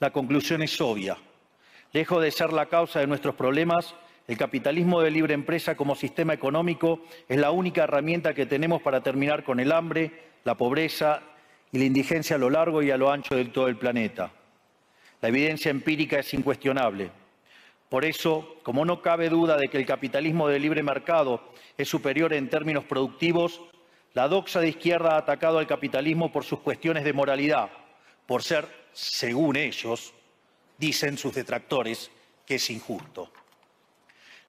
La conclusión es obvia. Lejos de ser la causa de nuestros problemas, el capitalismo de libre empresa como sistema económico es la única herramienta que tenemos para terminar con el hambre, la pobreza y la indigencia a lo largo y a lo ancho de todo el planeta. La evidencia empírica es incuestionable. Por eso, como no cabe duda de que el capitalismo de libre mercado es superior en términos productivos, la doxa de izquierda ha atacado al capitalismo por sus cuestiones de moralidad, por ser, según ellos, dicen sus detractores, que es injusto.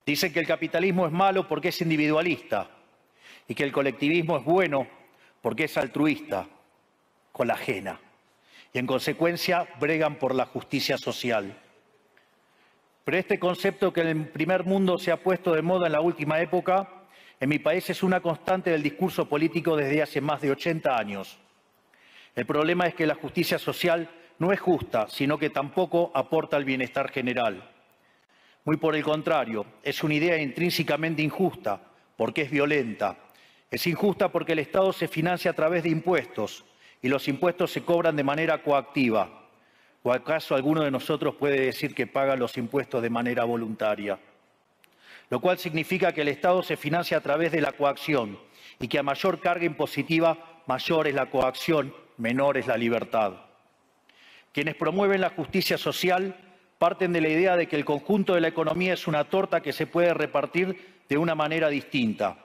Dicen que el capitalismo es malo porque es individualista y que el colectivismo es bueno porque es altruista, con la ajena, y en consecuencia bregan por la justicia social. Pero este concepto que en el primer mundo se ha puesto de moda en la última época, en mi país es una constante del discurso político desde hace más de 80 años. El problema es que la justicia social no es justa, sino que tampoco aporta al bienestar general. Muy por el contrario, es una idea intrínsecamente injusta, porque es violenta. Es injusta porque el Estado se financia a través de impuestos y los impuestos se cobran de manera coactiva. ¿O acaso alguno de nosotros puede decir que paga los impuestos de manera voluntaria? Lo cual significa que el Estado se financia a través de la coacción y que a mayor carga impositiva, mayor es la coacción menor es la libertad. Quienes promueven la justicia social parten de la idea de que el conjunto de la economía es una torta que se puede repartir de una manera distinta,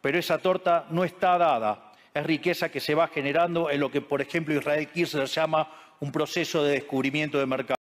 pero esa torta no está dada, es riqueza que se va generando en lo que, por ejemplo, Israel Kirchner llama un proceso de descubrimiento de mercado.